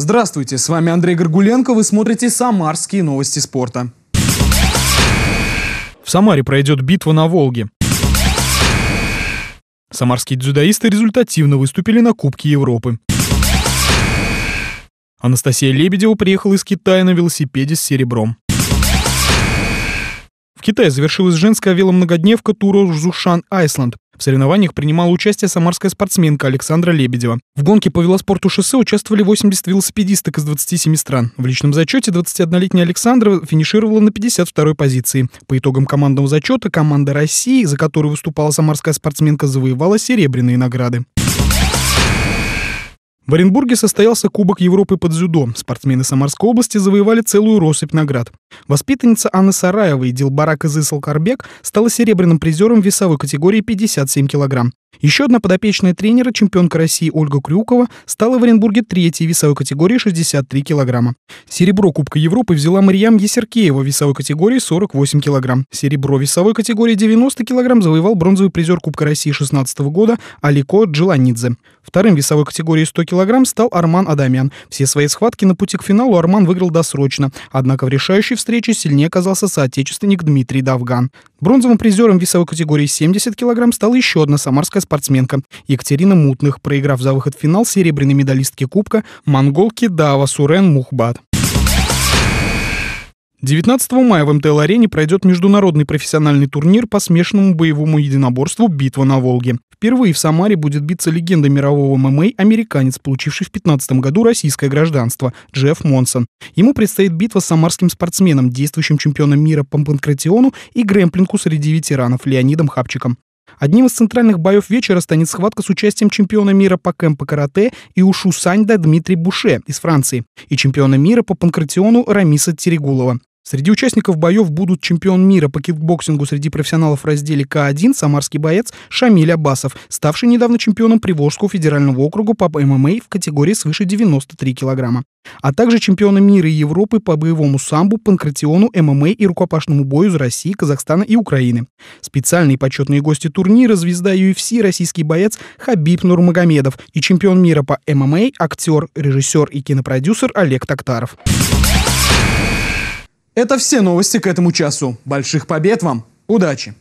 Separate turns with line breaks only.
Здравствуйте, с вами Андрей Горгуленко, вы смотрите «Самарские новости спорта». В Самаре пройдет битва на Волге. Самарские дзюдоисты результативно выступили на Кубке Европы. Анастасия Лебедева приехала из Китая на велосипеде с серебром. В Китае завершилась женская веломногодневка тура Жушан Айсланд. В соревнованиях принимала участие самарская спортсменка Александра Лебедева. В гонке по велоспорту шоссе участвовали 80 велосипедисток из 27 стран. В личном зачете 21-летняя Александра финишировала на 52-й позиции. По итогам командного зачета команда России, за которую выступала самарская спортсменка, завоевала серебряные награды. В Оренбурге состоялся Кубок Европы под дзюдо. Спортсмены Самарской области завоевали целую россыпь наград. Воспитанница Анны Сараевой Дилбара Кызы Салкарбек стала серебряным призером весовой категории 57 кг. Еще одна подопечная тренера, чемпионка России Ольга Крюкова, стала в Оренбурге третьей весовой категории 63 кг. Серебро Кубка Европы взяла Марьям Есеркеева весовой категории 48 кг. Серебро весовой категории 90 кг завоевал бронзовый призер Кубка России 2016 года Алико Джиланидзе. Вторым весовой категории 100 кг стал Арман Адамян. Все свои схватки на пути к финалу Арман выиграл досрочно, однако в решающей встречи сильнее оказался соотечественник Дмитрий Давган. Бронзовым призером весовой категории 70 кг стала еще одна самарская спортсменка Екатерина Мутных, проиграв за выход в финал серебряной медалистки Кубка монголки Дава Сурен Мухбат. 19 мая в МТЛ-арене пройдет международный профессиональный турнир по смешанному боевому единоборству «Битва на Волге». Впервые в Самаре будет биться легенда мирового ММА, американец, получивший в 15 году российское гражданство, Джефф Монсон. Ему предстоит битва с самарским спортсменом, действующим чемпионом мира по панкратиону и гремплинку среди ветеранов Леонидом Хапчиком. Одним из центральных боев вечера станет схватка с участием чемпиона мира по кэмпо карате и ушу Саньда Дмитрий Буше из Франции и чемпиона мира по панкратиону Рамиса Терегулова. Среди участников боев будут чемпион мира по кикбоксингу среди профессионалов в разделе К1 самарский боец Шамиль Абасов, ставший недавно чемпионом Приволжского федерального округа по ММА в категории свыше 93 килограмма, а также чемпионы мира и Европы по боевому самбу, панкратиону, ММА и рукопашному бою из России, Казахстана и Украины. Специальные почетные гости турнира – звезда UFC, российский боец Хабиб Нурмагомедов и чемпион мира по ММА, актер, режиссер и кинопродюсер Олег Токтаров. Это все новости к этому часу. Больших побед вам! Удачи!